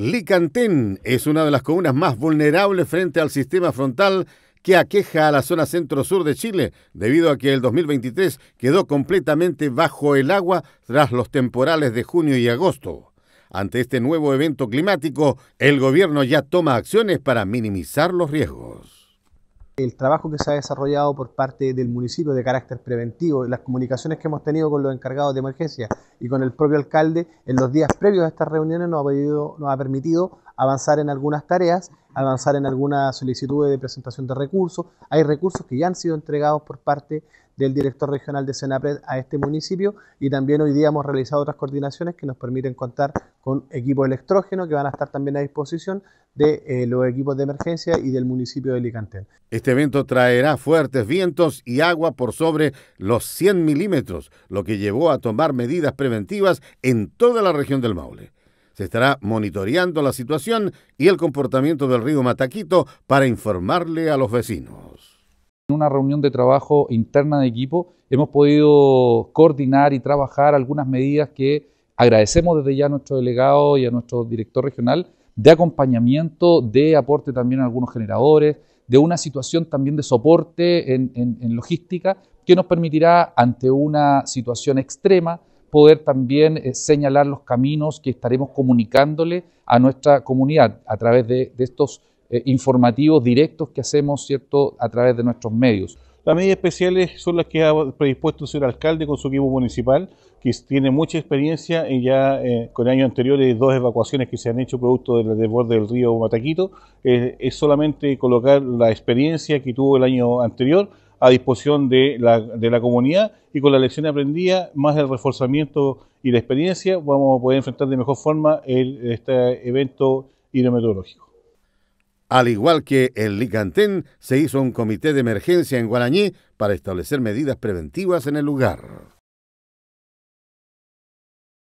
Licantén es una de las comunas más vulnerables frente al sistema frontal que aqueja a la zona centro-sur de Chile, debido a que el 2023 quedó completamente bajo el agua tras los temporales de junio y agosto. Ante este nuevo evento climático, el gobierno ya toma acciones para minimizar los riesgos el trabajo que se ha desarrollado por parte del municipio de carácter preventivo, las comunicaciones que hemos tenido con los encargados de emergencia y con el propio alcalde en los días previos a estas reuniones nos ha, nos ha permitido avanzar en algunas tareas, avanzar en algunas solicitudes de presentación de recursos. Hay recursos que ya han sido entregados por parte del director regional de Senapred a este municipio y también hoy día hemos realizado otras coordinaciones que nos permiten contar con equipos electrógenos que van a estar también a disposición de eh, los equipos de emergencia y del municipio de Licantén. Este evento traerá fuertes vientos y agua por sobre los 100 milímetros, lo que llevó a tomar medidas preventivas en toda la región del Maule. Se estará monitoreando la situación y el comportamiento del río Mataquito para informarle a los vecinos. En una reunión de trabajo interna de equipo hemos podido coordinar y trabajar algunas medidas que agradecemos desde ya a nuestro delegado y a nuestro director regional de acompañamiento, de aporte también a algunos generadores, de una situación también de soporte en, en logística que nos permitirá ante una situación extrema poder también eh, señalar los caminos que estaremos comunicándole a nuestra comunidad a través de, estos eh, informativos directos que hacemos ¿cierto? a través de nuestros medios. Las medidas especiales son las que ha predispuesto el señor alcalde con su equipo municipal, que tiene mucha experiencia y ya el eh, con años anteriores dos evacuaciones que se han hecho producto del desborde del río Mataquito. es solamente colocar la experiencia que tuvo el año anterior a disposición de la, de la comunidad y con la lección aprendida, más el reforzamiento y la experiencia, vamos a poder enfrentar de mejor forma este evento hidrometeorológico. Al igual que en Licantén, se hizo un comité de emergencia en Guarañí para establecer medidas preventivas en el lugar.